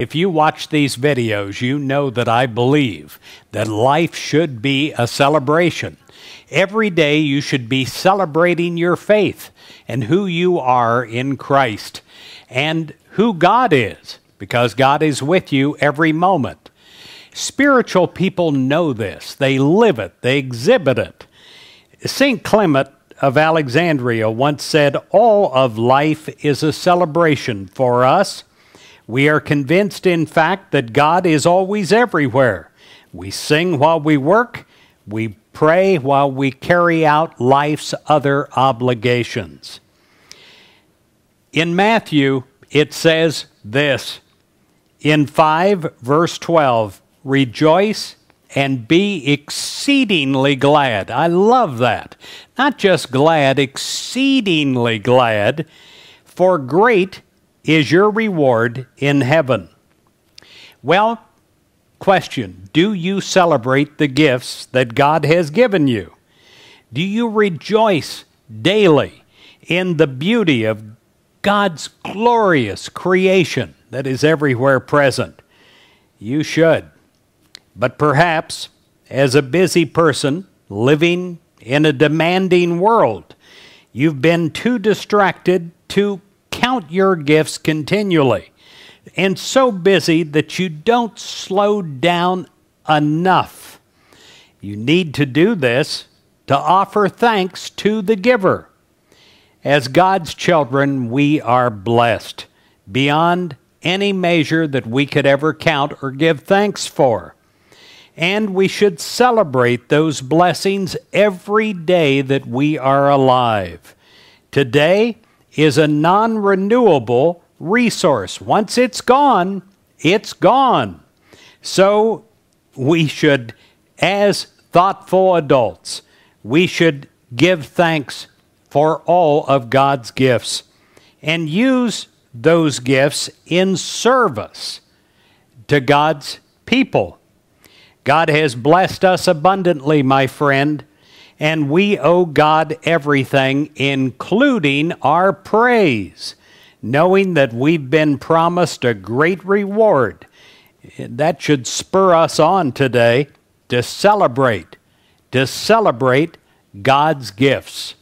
If you watch these videos, you know that I believe that life should be a celebration. Every day you should be celebrating your faith and who you are in Christ and who God is, because God is with you every moment. Spiritual people know this, they live it, they exhibit it. St. Clement of Alexandria once said, All of life is a celebration for us we are convinced, in fact, that God is always everywhere. We sing while we work, we pray while we carry out life's other obligations. In Matthew, it says this in 5, verse 12 Rejoice and be exceedingly glad. I love that. Not just glad, exceedingly glad, for great is your reward in heaven. Well, question Do you celebrate the gifts that God has given you? Do you rejoice daily in the beauty of God's glorious creation that is everywhere present? You should. But perhaps, as a busy person living in a demanding world, you've been too distracted, too count your gifts continually and so busy that you don't slow down enough. You need to do this to offer thanks to the giver. As God's children, we are blessed beyond any measure that we could ever count or give thanks for. And we should celebrate those blessings every day that we are alive. Today, is a non renewable resource. Once it's gone, it's gone. So we should, as thoughtful adults, we should give thanks for all of God's gifts and use those gifts in service to God's people. God has blessed us abundantly, my friend, and we owe God everything, including our praise, knowing that we've been promised a great reward. That should spur us on today to celebrate, to celebrate God's gifts.